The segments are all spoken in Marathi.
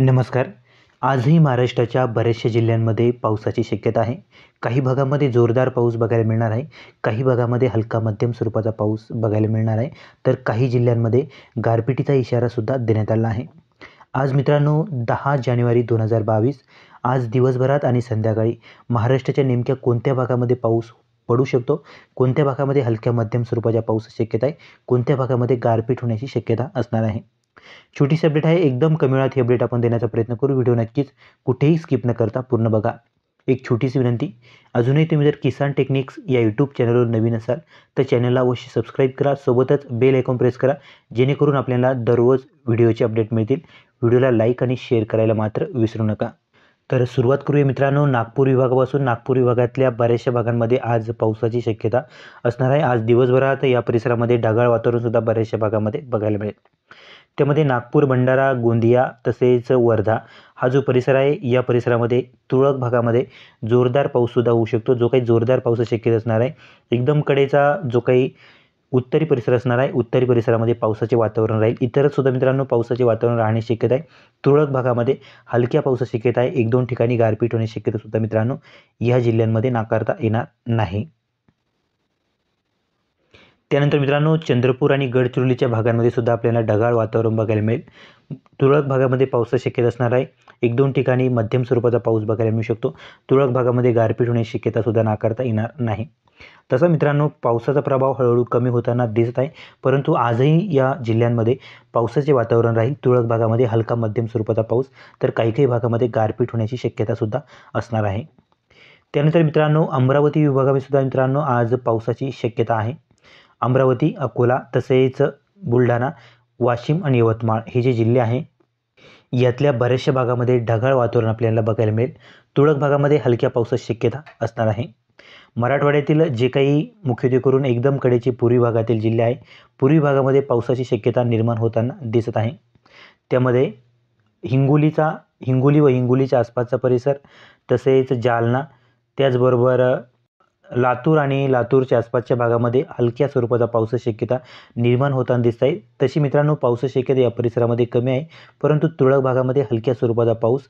नमस्कार आजही महाराष्ट्राच्या बऱ्याचशा जिल्ह्यांमध्ये पावसाची शक्यता आहे काही भागामध्ये जोरदार पाऊस बघायला मिळणार आहे काही भागामध्ये हलका मध्यम स्वरूपाचा पाऊस बघायला मिळणार आहे तर काही जिल्ह्यांमध्ये गारपिटीचा इशारासुद्धा देण्यात आला आहे आज मित्रांनो दहा जानेवारी दोन हजार बावीस आज दिवसभरात आणि संध्याकाळी महाराष्ट्राच्या नेमक्या कोणत्या भागामध्ये पाऊस पडू शकतो कोणत्या भागामध्ये हलक्या मध्यम स्वरूपाच्या पाऊस शक्यता आहे कोणत्या भागामध्ये गारपीट होण्याची शक्यता असणार आहे छोटीशी अपडेट आहे एकदम कमी वेळात ही अपडेट आपण देण्याचा प्रयत्न करू व्हिडिओ नक्कीच कुठेही स्किप न करता पूर्ण बघा एक छोटीशी विनंती अजूनही तुम्ही जर किसान टेक्निक्स या यूट्यूब चॅनलवर नवीन असाल तर चॅनलला अवश्य सबस्क्राईब करा सोबतच बेल आयकॉन प्रेस करा जेणेकरून आपल्याला दररोज व्हिडिओचे अपडेट मिळतील व्हिडिओला लाईक आणि शेअर करायला मात्र विसरू नका तर सुरुवात करूया मित्रांनो नागपूर विभागापासून नागपूर विभागातल्या बऱ्याचशा भागांमध्ये आज पावसाची शक्यता असणार आहे आज दिवसभरात या परिसरामध्ये ढगाळ वातावरणसुद्धा बऱ्याचशा भागामध्ये बघायला मिळेल त्यामध्ये नागपूर भंडारा गोंदिया तसेच वर्धा हा जो परिसर आहे या परिसरामध्ये तुरळक भागामध्ये जोरदार पाऊससुद्धा होऊ शकतो जो काही जोरदार पाऊस शक्यता असणार आहे एकदम कडेचा जो काही उत्तरी परिसर असणार आहे उत्तरी परिसरामध्ये पावसाचे वातावरण राहील सुद्धा मित्रांनो पावसाचे वातावरण राहणे शक्यता आहे तुरळक भागामध्ये हलक्या पावसाची शक्यता आहे एक दोन ठिकाणी गारपीट होण्याची शक्यतासुद्धा मित्रांनो या जिल्ह्यांमध्ये नाकारता येणार नाही त्यानंतर मित्रांनो चंद्रपूर आणि गडचिरोलीच्या भागांमध्ये सुद्धा आपल्याला ढगाळ वातावरण बघायला मिळेल तुरळक भागामध्ये पावसाची शक्यता असणार आहे एक दोन ठिकाणी मध्यम स्वरूपाचा पाऊस बघायला मिळू शकतो तुरळक भागामध्ये गारपीट होण्याची शक्यता सुद्धा नाकारता येणार नाही तसा मित्रांनो पावसाचा प्रभाव हळूहळू कमी होताना दिसत आहे परंतु आजही या जिल्ह्यांमध्ये पावसाचे वातावरण राहील तुरळक भागामध्ये हलका मध्यम स्वरूपाचा पाऊस तर काही काही भागामध्ये गारपीट होण्याची शक्यतासुद्धा असणार आहे त्यानंतर मित्रांनो अमरावती विभागामध्ये सुद्धा मित्रांनो आज पावसाची शक्यता आहे अमरावती अकोला तसेच बुलढाणा वाशिम आणि यवतमाळ हे जे जिल्हे आहे यातल्या बऱ्याचशा भागामध्ये ढगाळ वातावरण आपल्याला बघायला मिळेल तुळक भागामध्ये हलक्या पावसाची शक्यता असणार आहे मराठवाड्यातील जे काही मुख्यत्वे करून एकदम कडेचे पूर्वी भागातील जिल्हे आहे पूर्वी भागामध्ये पावसाची शक्यता निर्माण होताना दिसत आहे त्यामध्ये हिंगोलीचा हिंगोली व हिंगोलीच्या आसपासचा परिसर तसेच जालना त्याचबरोबर लातूर आणि लातूरच्या आसपासच्या भागामध्ये हलक्या स्वरूपाचा पाऊस शक्यता निर्माण होताना दिसत आहे तशी मित्रांनो पावसाची शक्यता या परिसरामध्ये कमी आहे परंतु तुरळक भागामध्ये हलक्या स्वरूपाचा पाऊस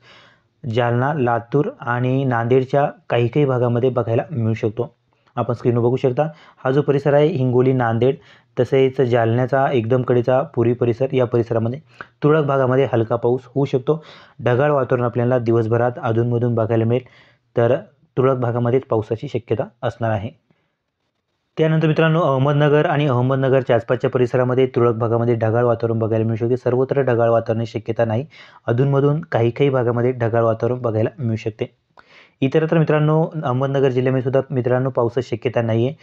जालना लातूर आणि नांदेडच्या काही काही भागामध्ये बघायला मिळू शकतो आपण स्क्रीनवर बघू शकता हा जो परिसर आहे हिंगोली नांदेड तसेच जालन्याचा एकदम कडेचा पुरी परिसर या परिसरामध्ये तुरळक भागामध्ये हलका पाऊस होऊ शकतो ढगाळ वातावरण आपल्याला दिवसभरात अधूनमधून बघायला मिळेल तर तुरळक भागामध्येच पावसाची शक्यता असणार आहे त्यानंतर मित्रांनो अहमदनगर आणि अहमदनगरच्या आसपासच्या परिसरामध्ये तुरळक भागामध्ये ढगाळ वातावरण बघायला मिळू शकते सर्वत्र ढगाळ वातावरणाची शक्यता नाही अधूनमधून काही काही भागामध्ये ढगाळ वातावरण बघायला मिळू शकते इतरत्र मित्रांनो अहमदनगर जिल्ह्यामध्ये सुद्धा मित्रांनो पावसाची शक्यता नाही आहे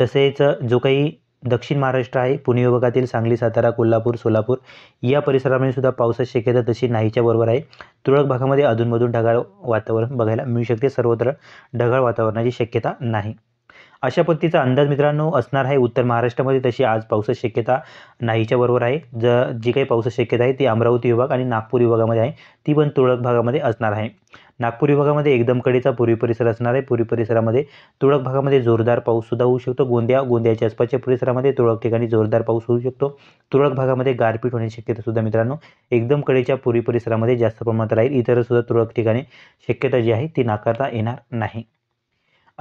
तसेच जो काही दक्षिण महाराष्ट्र आहे पुणे विभागातील सांगली सातारा कोल्हापूर सोलापूर या परिसरामध्ये सुद्धा पावसाची शक्यता तशी नाहीच्या बरोबर आहे तुरळक भागामध्ये अधूनमधून ढगाळ वातावरण बघायला मिळू शकते सर्वत्र ढगाळ वातावरणाची शक्यता नाही अशा पद्धतीचा अंदाज मित्रांनो असणार आहे उत्तर महाराष्ट्रामध्ये तशी आज पावसाची शक्यता नाहीच्या बरोबर आहे ज जी काही पाऊस शक्यता आहे ती अमरावती विभाग आणि नागपूर विभागामध्ये आहे ती पण तुळक भागामध्ये असणार आहे नागपूर विभागामध्ये एकदम कडेचा पूर्वी परिसर असणार आहे पूर्वी परिसरामध्ये तुळक भागामध्ये जोरदार पाऊससुद्धा होऊ शकतो गोंदिया गोंदियाच्या आसपासच्या परिसरामध्ये तुळक ठिकाणी जोरदार पाऊस होऊ शकतो तुळक भागामध्ये गारपीट होण्याची शक्यतासुद्धा मित्रांनो एकदम कडेच्या पूर्वी परिसरामध्ये जास्त प्रमाणात राहील इतर सुद्धा ठिकाणी शक्यता जी आहे ती नाकारता येणार नाही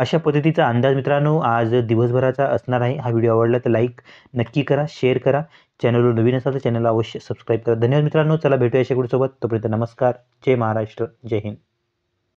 अशा पद्धतीचा अंदाज मित्रांनो आज दिवसभराचा असणार आहे हा व्हिडिओ आवडला तर लाईक नक्की करा शेअर करा चॅनलवर नवीन असाल तर चॅनलला अवश्य सबस्क्राईब करा धन्यवाद मित्रांनो चला भेटूया शेकडूसोबत तोपर्यंत नमस्कार जय महाराष्ट्र जय हिंद